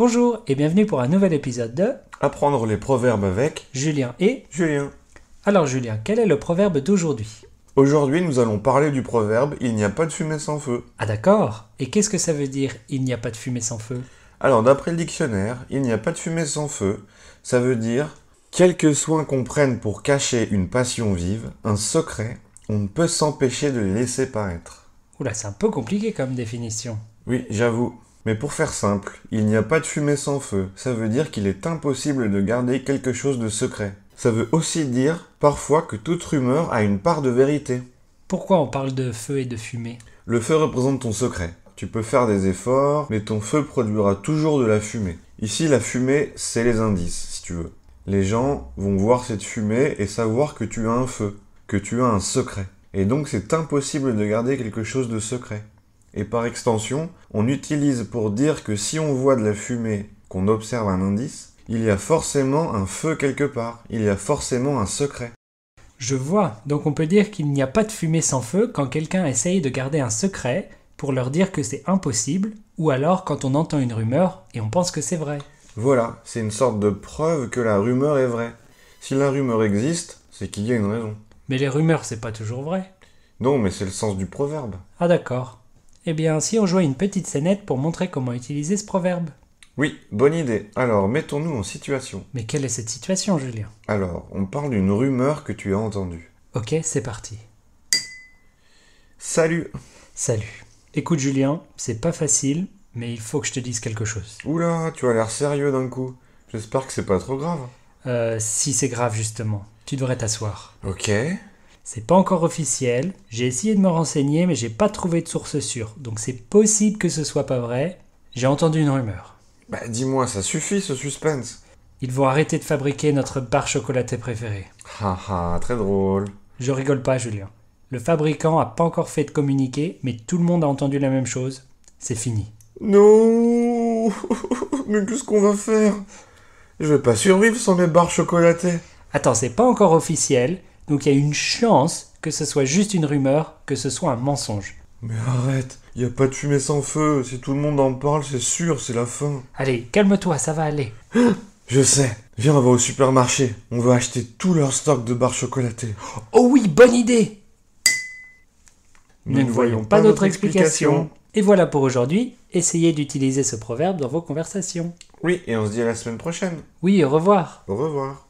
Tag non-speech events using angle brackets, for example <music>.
Bonjour et bienvenue pour un nouvel épisode de Apprendre les proverbes avec Julien et Julien. Alors Julien, quel est le proverbe d'aujourd'hui Aujourd'hui, nous allons parler du proverbe Il n'y a pas de fumée sans feu. Ah d'accord. Et qu'est-ce que ça veut dire Il n'y a pas de fumée sans feu Alors d'après le dictionnaire, il n'y a pas de fumée sans feu, ça veut dire Quelques soins qu'on prenne pour cacher une passion vive, un secret, on ne peut s'empêcher de les laisser paraître. Oula, c'est un peu compliqué comme définition. Oui, j'avoue. Mais pour faire simple, il n'y a pas de fumée sans feu, ça veut dire qu'il est impossible de garder quelque chose de secret. Ça veut aussi dire, parfois, que toute rumeur a une part de vérité. Pourquoi on parle de feu et de fumée Le feu représente ton secret. Tu peux faire des efforts, mais ton feu produira toujours de la fumée. Ici, la fumée, c'est les indices, si tu veux. Les gens vont voir cette fumée et savoir que tu as un feu, que tu as un secret. Et donc c'est impossible de garder quelque chose de secret. Et par extension, on utilise pour dire que si on voit de la fumée, qu'on observe un indice, il y a forcément un feu quelque part, il y a forcément un secret. Je vois, donc on peut dire qu'il n'y a pas de fumée sans feu quand quelqu'un essaye de garder un secret pour leur dire que c'est impossible, ou alors quand on entend une rumeur et on pense que c'est vrai. Voilà, c'est une sorte de preuve que la rumeur est vraie. Si la rumeur existe, c'est qu'il y a une raison. Mais les rumeurs, c'est pas toujours vrai. Non, mais c'est le sens du proverbe. Ah d'accord. Eh bien, si on jouait une petite scénette pour montrer comment utiliser ce proverbe. Oui, bonne idée. Alors, mettons-nous en situation. Mais quelle est cette situation, Julien Alors, on parle d'une rumeur que tu as entendue. Ok, c'est parti. Salut Salut. Écoute, Julien, c'est pas facile, mais il faut que je te dise quelque chose. Oula, tu as l'air sérieux d'un coup. J'espère que c'est pas trop grave. Euh, si c'est grave, justement. Tu devrais t'asseoir. Ok. C'est pas encore officiel. J'ai essayé de me renseigner, mais j'ai pas trouvé de source sûre. Donc c'est possible que ce soit pas vrai. J'ai entendu une rumeur. Bah dis-moi, ça suffit ce suspense. Ils vont arrêter de fabriquer notre barre chocolatée préférée. Haha, ah, très drôle. Je rigole pas, Julien. Le fabricant a pas encore fait de communiqué, mais tout le monde a entendu la même chose. C'est fini. Non <laughs> Mais qu'est-ce qu'on va faire Je vais pas survivre sans mes barres chocolatées. Attends, c'est pas encore officiel, donc il y a une chance que ce soit juste une rumeur, que ce soit un mensonge. Mais arrête, il y a pas de fumée sans feu, si tout le monde en parle, c'est sûr, c'est la fin. Allez, calme-toi, ça va aller. <gasps> Je sais. Viens, on va au supermarché. On va acheter tout leur stock de barres chocolatées. Oh oui, bonne idée Nous, ne voyons, pas d'autre explication. Et voilà pour aujourd'hui. Essayez d'utiliser ce proverbe dans vos conversations. Oui, et on se dit à la semaine prochaine. Oui, au revoir. Au revoir.